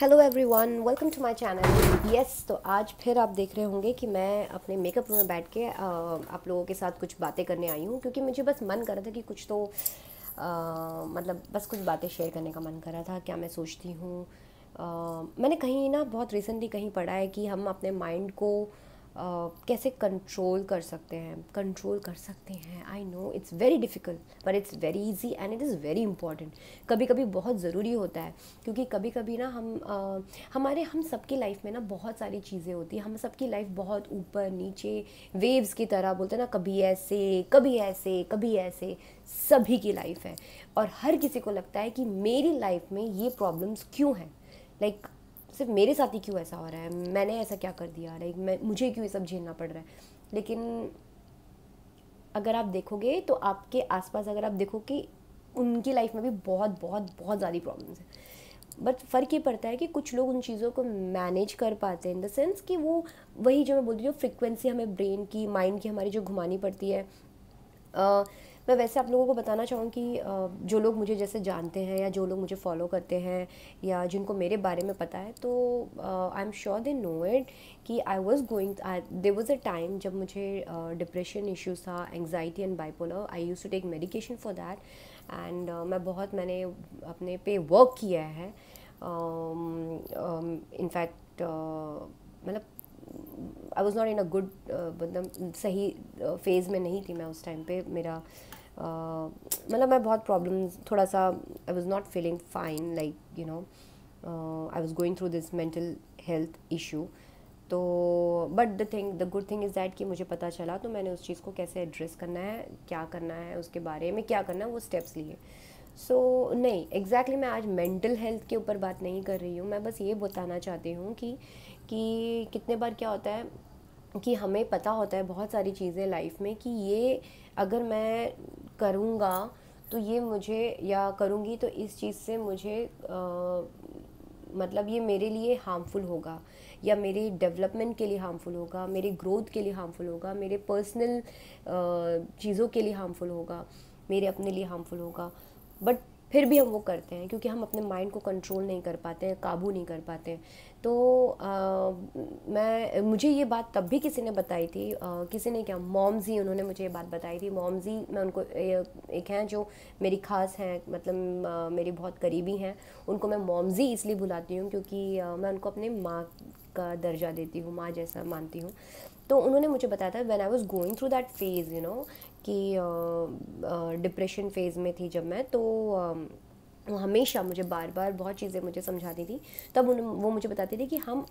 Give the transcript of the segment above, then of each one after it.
Hello everyone welcome to my channel yes तो आज फिर आप देख रहे होंगे कि मैं अपने मेकअप रूम में बैठ के आप लोगों के साथ कुछ बातें करने आई हूँ क्योंकि मुझे बस मन कर रहा था कि कुछ तो आ, मतलब बस कुछ बातें शेयर करने का मन कर रहा था क्या मैं सोचती हूँ मैंने कहीं ना बहुत रिसेंटली कहीं पढ़ा है कि हम अपने माइंड को कैसे कंट्रोल कर सकते हैं कंट्रोल कर सकते हैं I know it's very difficult but it's very easy and it is very important कभी कभी बहुत ज़रूरी होता है क्योंकि कभी कभी ना हम आ, हमारे हम सबकी लाइफ में ना बहुत सारी चीज़ें होती हैं हम सबकी लाइफ बहुत ऊपर नीचे वेव्स की तरह बोलते हैं ना कभी ऐसे कभी ऐसे कभी ऐसे सभी की लाइफ है और हर किसी को लगता है कि मेरी लाइफ में ये प्रॉब्लम्स क्यों हैं लाइक like, सिर्फ मेरे साथ ही क्यों ऐसा हो रहा है मैंने ऐसा क्या कर दिया लाइक मैं मुझे क्यों ये सब झेलना पड़ रहा है लेकिन अगर आप देखोगे तो आपके आसपास अगर आप देखो कि उनकी लाइफ में भी बहुत बहुत बहुत ज़्यादा प्रॉब्लम्स हैं बट फ़र्क ये पड़ता है कि कुछ लोग उन चीज़ों को मैनेज कर पाते हैं इन द सेंस कि वो वही जो मैं बोलती हूँ फ्रिक्वेंसी हमें ब्रेन की माइंड की हमारी जो घुमानी पड़ती है uh, मैं वैसे आप लोगों को बताना चाहूँ कि जो लोग मुझे जैसे जानते हैं या जो लोग मुझे फॉलो करते हैं या जिनको मेरे बारे में पता है तो I am sure they know it कि I was going they was a time जब मुझे डिप्रेशन इश्यूज़ था anxiety and bipolar I use to take medication for that and मैं बहुत मैंने अपने पे वर्क किया है इनफैक्ट मतलब I was not in a good मतलब सही फेज़ में नहीं थी मैं उस टाइम पे मेरा uh, मतलब मैं बहुत प्रॉब्लम थोड़ा सा I was not feeling fine like you know I was going through this mental health issue तो but the thing the good thing is that कि मुझे पता चला तो मैंने उस चीज़ को कैसे एड्रेस करना है क्या करना है उसके बारे में क्या करना है वो स्टेप्स लिए सो so, नहीं एग्जैक्टली exactly मैं आज मेंटल हेल्थ के ऊपर बात नहीं कर रही हूँ मैं बस ये बताना चाहती हूँ कि कि कितने बार क्या होता है कि हमें पता होता है बहुत सारी चीज़ें लाइफ में कि ये अगर मैं करूँगा तो ये मुझे या करूँगी तो इस चीज़ से मुझे आ, मतलब ये मेरे लिए हार्मफुल होगा या मेरे डेवलपमेंट के लिए हार्मफुल होगा मेरे ग्रोथ के लिए हार्मफुल होगा मेरे पर्सनल चीज़ों के लिए हार्मफुल होगा मेरे अपने लिए हार्मफुल होगा बट फिर भी हम वो करते हैं क्योंकि हम अपने माइंड को कंट्रोल नहीं कर पाते हैं काबू नहीं कर पाते हैं तो आ, मैं मुझे ये बात तब भी किसी ने बताई थी आ, किसी ने क्या मॉम उन्होंने मुझे ये बात बताई थी मॉम मैं उनको ए, एक हैं जो मेरी खास हैं मतलब आ, मेरी बहुत करीबी हैं उनको मैं मॉम इसलिए बुलाती हूँ क्योंकि आ, मैं उनको अपने माँ का दर्जा देती हूँ माँ जैसा मानती हूँ तो उन्होंने मुझे बताया था when I was going through that phase you know कि डिप्रेशन फेज़ में थी जब मैं तो हमेशा मुझे बार बार बहुत चीज़ें मुझे समझाती थी तब उन वो मुझे बताती थी कि हम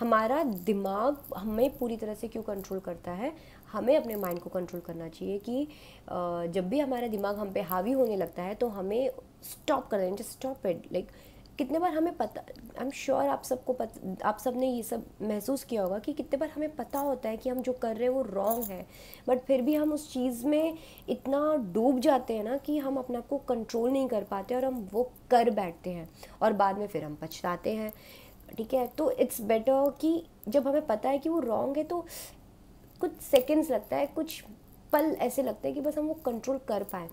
हमारा दिमाग हमें पूरी तरह से क्यों कंट्रोल करता है हमें अपने माइंड को कंट्रोल करना चाहिए कि जब भी हमारा दिमाग हम पे हावी होने लगता है तो हमें स्टॉप करना देना स्टॉप इट लाइक कितने बार हमें पता आई एम श्योर आप सबको पता आप सब ने ये सब महसूस किया होगा कि कितने बार हमें पता होता है कि हम जो कर रहे हैं वो रॉन्ग है बट फिर भी हम उस चीज़ में इतना डूब जाते हैं ना कि हम अपने आप को कंट्रोल नहीं कर पाते और हम वो कर बैठते हैं और बाद में फिर हम पछताते हैं ठीक है तो इट्स बेटर कि जब हमें पता है कि वो रॉन्ग है तो कुछ सेकेंड्स लगता है कुछ पल ऐसे लगते हैं कि बस हम वो कंट्रोल कर पाएँ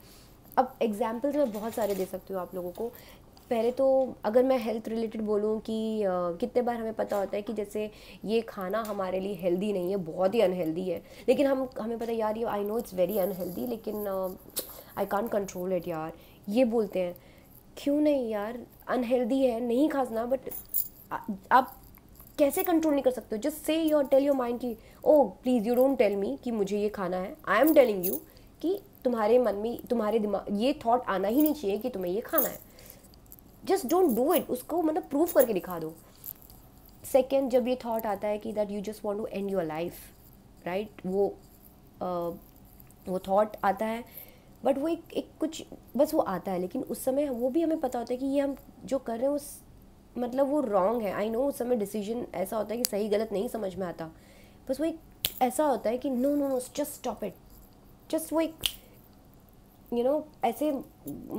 अब एग्जाम्पल्स मैं बहुत सारे दे सकती हूँ आप लोगों को पहले तो अगर मैं हेल्थ रिलेटेड बोलूँ कि कितने बार हमें पता होता है कि जैसे ये खाना हमारे लिए हेल्दी नहीं है बहुत ही अनहेल्दी है लेकिन हम हमें पता यार ये I know it's very unhealthy लेकिन आई कॉन्ट कंट्रोल इट यार ये बोलते हैं क्यों नहीं यार अनहेल्दी है नहीं खासना बट आप कैसे कंट्रोल नहीं कर सकते हो just say your tell your mind कि oh please you don't tell me कि मुझे ये खाना है आई एम टेलिंग यू कि तुम्हारे मन में तुम्हारे दिमाग ये थॉट आना ही नहीं चाहिए कि तुम्हें ये खाना है जस्ट डोंट डू इट उसको मतलब प्रूफ करके दिखा दो सेकेंड जब ये थाट आता है कि that you just want to end your life right वो uh, वो थाट आता है बट वो एक एक कुछ बस वो आता है लेकिन उस समय वो भी हमें पता होता है कि ये हम जो कर रहे हैं उस मतलब वो रॉन्ग है आई नो उस समय डिसीजन ऐसा होता है कि सही गलत नहीं समझ में आता बस वो एक ऐसा होता है कि no no no just stop it just वो एक यू नो ऐसे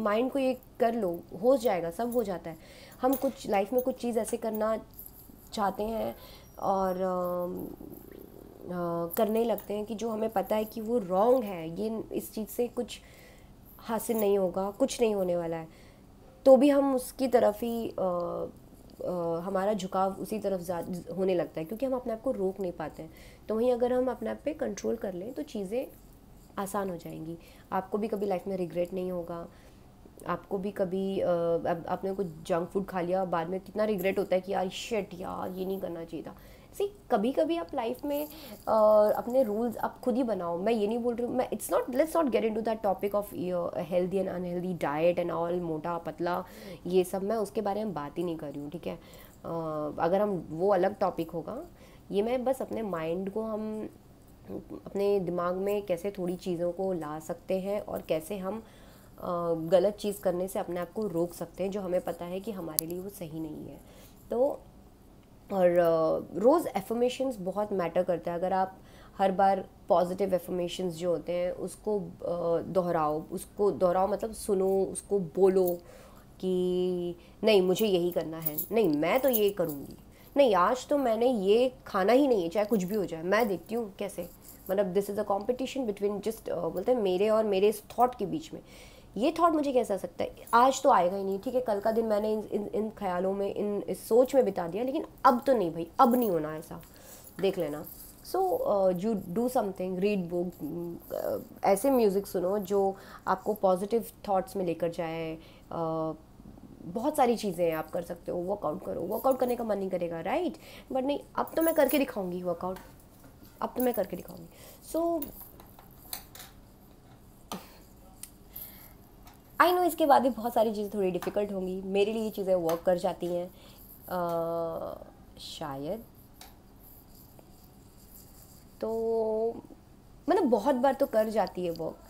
माइंड को ये कर लो हो जाएगा सब हो जाता है हम कुछ लाइफ में कुछ चीज़ ऐसे करना चाहते हैं और आ, आ, करने लगते हैं कि जो हमें पता है कि वो रॉन्ग है ये इस चीज़ से कुछ हासिल नहीं होगा कुछ नहीं होने वाला है तो भी हम उसकी तरफ ही आ, आ, हमारा झुकाव उसी तरफ होने लगता है क्योंकि हम अपने आप को रोक नहीं पाते हैं तो वहीं अगर हम अपने आप पे कंट्रोल कर लें तो चीज़ें आसान हो जाएंगी आपको भी कभी लाइफ में रिग्रेट नहीं होगा आपको भी कभी आपने कुछ जंक फूड खा लिया बाद में कितना रिग्रेट होता है कि यार शेट यार ये नहीं करना चाहिए था सी कभी कभी आप लाइफ में आ, अपने रूल्स आप खुद ही बनाओ मैं ये नहीं बोल रही हूँ मैं it's not let's not get into that topic of healthy and unhealthy diet and all मोटा पतला ये सब मैं उसके बारे में बात ही नहीं कर रही हूँ ठीक है आ, अगर हम वो अलग टॉपिक होगा ये मैं बस अपने माइंड को हम अपने दिमाग में कैसे थोड़ी चीज़ों को ला सकते हैं और कैसे हम गलत चीज़ करने से अपने आप को रोक सकते हैं जो हमें पता है कि हमारे लिए वो सही नहीं है तो और रोज़ एफर्मेशंस बहुत मैटर करता है अगर आप हर बार पॉजिटिव एफर्मेशंस जो होते हैं उसको दोहराओ उसको दोहराओ मतलब सुनो उसको बोलो कि नहीं मुझे यही करना है नहीं मैं तो ये करूँगी नहीं आज तो मैंने ये खाना ही नहीं है चाहे कुछ भी हो जाए मैं देखती हूँ कैसे मतलब this is a competition between just बोलते हैं मेरे और मेरे इस थाट के बीच में ये थॉट मुझे कैसे आ सकता है आज तो आएगा ही नहीं ठीक है कल का दिन मैंने इन इन, इन ख्यालों में इन इस सोच में बिता दिया लेकिन अब तो नहीं भाई अब नहीं होना ऐसा देख लेना so you do something read book ऐसे म्यूज़िक सुनो जो आपको पॉजिटिव थाट्स में लेकर जाए uh, बहुत सारी चीज़ें हैं आप कर सकते हो वर्कआउट करो वर्कआउट करने का मन नहीं करेगा राइट बट नहीं अब तो मैं करके दिखाऊंगी वर्कआउट अब तो मैं करके दिखाऊंगी सो आई नो इसके बाद भी बहुत सारी चीज़ें थोड़ी डिफ़िकल्ट होंगी मेरे लिए ये चीज़ें वर्क कर जाती हैं शायद तो मतलब बहुत बार तो कर जाती है वर्क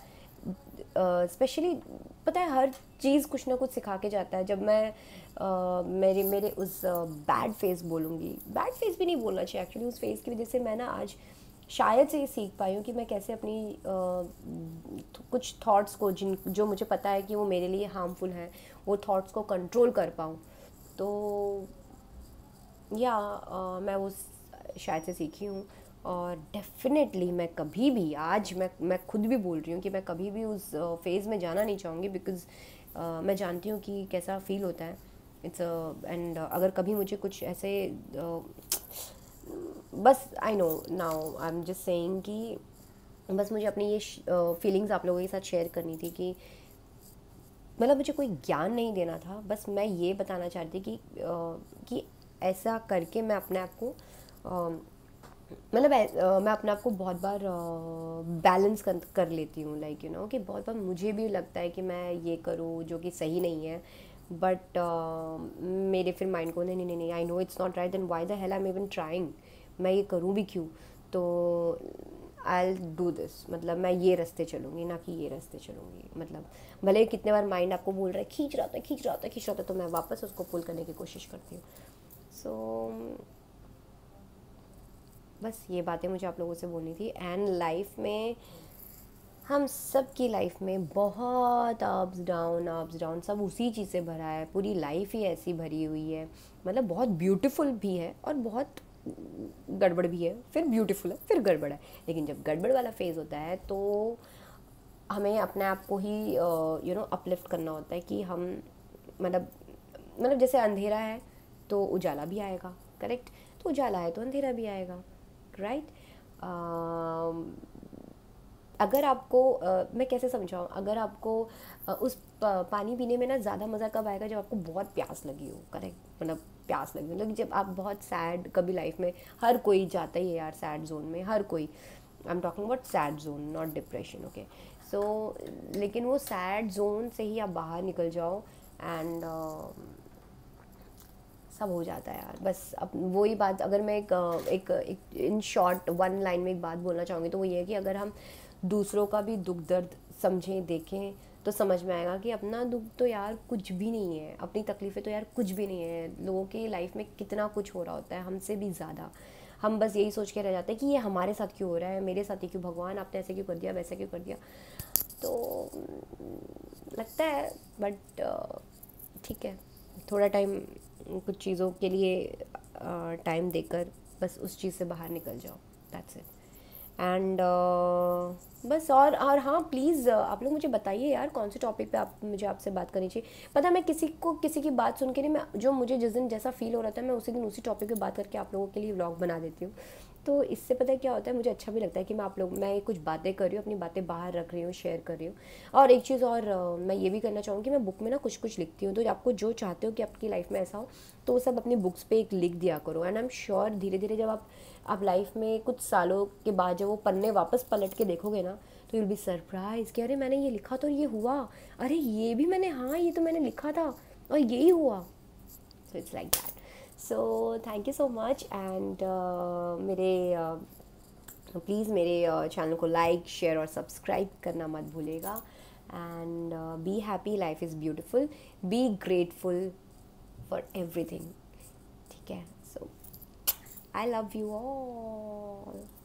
स्पेशली uh, पता है हर चीज़ कुछ ना कुछ सिखा के जाता है जब मैं uh, मेरे मेरे उस बैड फेज बोलूँगी बैड फेज भी नहीं बोलना चाहिए एक्चुअली उस फेज की वजह से मैं ना आज uh, शायद से ये सीख पाई हूँ कि मैं कैसे अपनी आ, कुछ थॉट्स को जिन जो मुझे पता है कि वो मेरे लिए हार्मफुल हैं वो थॉट्स को कंट्रोल कर पाऊँ तो या आ, मैं उस शायद से सीखी हूँ और डेफिनेटली मैं कभी भी आज मैं मैं खुद भी बोल रही हूँ कि मैं कभी भी उस फेज़ में जाना नहीं चाहूँगी बिकॉज़ uh, मैं जानती हूँ कि कैसा फील होता है इट्स एंड uh, अगर कभी मुझे कुछ ऐसे uh, बस I know now I am just saying कि बस मुझे अपनी ये फीलिंग्स आप लोगों के साथ शेयर करनी थी कि मतलब मुझे कोई ज्ञान नहीं देना था बस मैं ये बताना चाहती कि कि ऐसा करके मैं अपने आप को मतलब मैं अपने आप को बहुत बार बैलेंस कर, कर लेती हूँ लाइक यू नो कि बहुत बार मुझे भी लगता है कि मैं ये करूँ जो कि सही नहीं है बट uh, मेरे फिर माइंड को नहीं नहीं नहीं I know it's not right then why the hell I am even trying मैं ये करूँ भी क्यों तो आई एल डू दिस मतलब मैं ये रास्ते चलूँगी ना कि ये रास्ते चलूँगी मतलब भले कितने बार माइंड आपको बोल रहा है खींच रहा होता है खींच रहा होता है खींच रहा होता है तो मैं वापस उसको पुल करने की कोशिश करती हूँ सो so, बस ये बातें मुझे आप लोगों से बोलनी थी एंड लाइफ में हम सब की लाइफ में बहुत अप्स डाउन अप्स डाउन सब उसी चीज़ से भरा है पूरी लाइफ ही ऐसी भरी हुई है मतलब बहुत ब्यूटीफुल भी है और बहुत गड़बड़ भी है फिर ब्यूटीफुल है फिर गड़बड़ है लेकिन जब गड़बड़ वाला फेज़ होता है तो हमें अपने आप को ही यू नो अपलिफ्ट करना होता है कि हम मतलब मतलब जैसे अंधेरा है तो उजाला भी आएगा करेक्ट तो उजाला है तो अंधेरा भी आएगा राइट right? अगर आपको मैं कैसे समझाऊँ अगर आपको उस पानी पीने में ना ज़्यादा मज़ा कब आएगा जब आपको बहुत प्यास लगी हो करेक्ट मतलब प्यास लगने लगी जब आप बहुत सैड कभी लाइफ में हर कोई जाता ही है यार सैड जोन में हर कोई I am talking about sad zone not depression okay so लेकिन वो सैड जोन से ही आप बाहर निकल जाओ एंड um, सब हो जाता है यार बस अब वही बात अगर मैं एक uh, एक, एक इन शॉर्ट वन लाइन में एक बात बोलना चाहूँगी तो वो ये है कि अगर हम दूसरों का भी दुख दर्द समझें देखें तो समझ में आएगा कि अपना दुख तो यार कुछ भी नहीं है अपनी तकलीफ़ें तो यार कुछ भी नहीं है लोगों की लाइफ में कितना कुछ हो रहा होता है हमसे भी ज़्यादा हम बस यही सोच के रह जाते हैं कि ये हमारे साथ क्यों हो रहा है मेरे साथ ही क्यों भगवान आपने ऐसे क्यों कर दिया वैसे क्यों कर दिया तो लगता है बट ठीक है थोड़ा टाइम कुछ चीज़ों के लिए टाइम देकर बस उस चीज़ से बाहर निकल जाओ दैट्स इट एंड uh, बस और और हाँ प्लीज़ uh, आप लोग मुझे बताइए यार कौन से टॉपिक पे आप मुझे आपसे बात करनी चाहिए पता मैं किसी को किसी की बात सुन के नहीं मैं जो मुझे जिस दिन जैसा फील हो रहा था मैं उसी दिन उसी टॉपिक पे बात करके आप लोगों के लिए व्लॉग बना देती हूँ तो इससे पता है क्या होता है मुझे अच्छा भी लगता है कि मैं आप लोग मैं कुछ बातें कर रही हूँ अपनी बातें बाहर रख रही हूँ शेयर कर रही हूँ और एक चीज़ और मैं ये भी करना चाहूँगी मैं बुक में ना कुछ कुछ लिखती हूँ तो आपको जो चाहते हो कि आपकी लाइफ में ऐसा हो तो वो सब अपनी बुक्स पे एक लिख दिया करो एंड आई एम श्योर धीरे धीरे जब आप आप लाइफ में कुछ सालों के बाद जब वो पन्ने वापस पलट के देखोगे ना तो यूल बी सरप्राइज कि अरे मैंने ये लिखा तो ये हुआ अरे ये भी मैंने हाँ ये तो मैंने लिखा था और यही हुआ so it's like that so thank you so much and मेरे प्लीज़ uh, मेरे चैनल uh, को लाइक शेयर और सब्सक्राइब करना मत भूलेगा and be happy life is beautiful be grateful for everything ठीक है so I love you all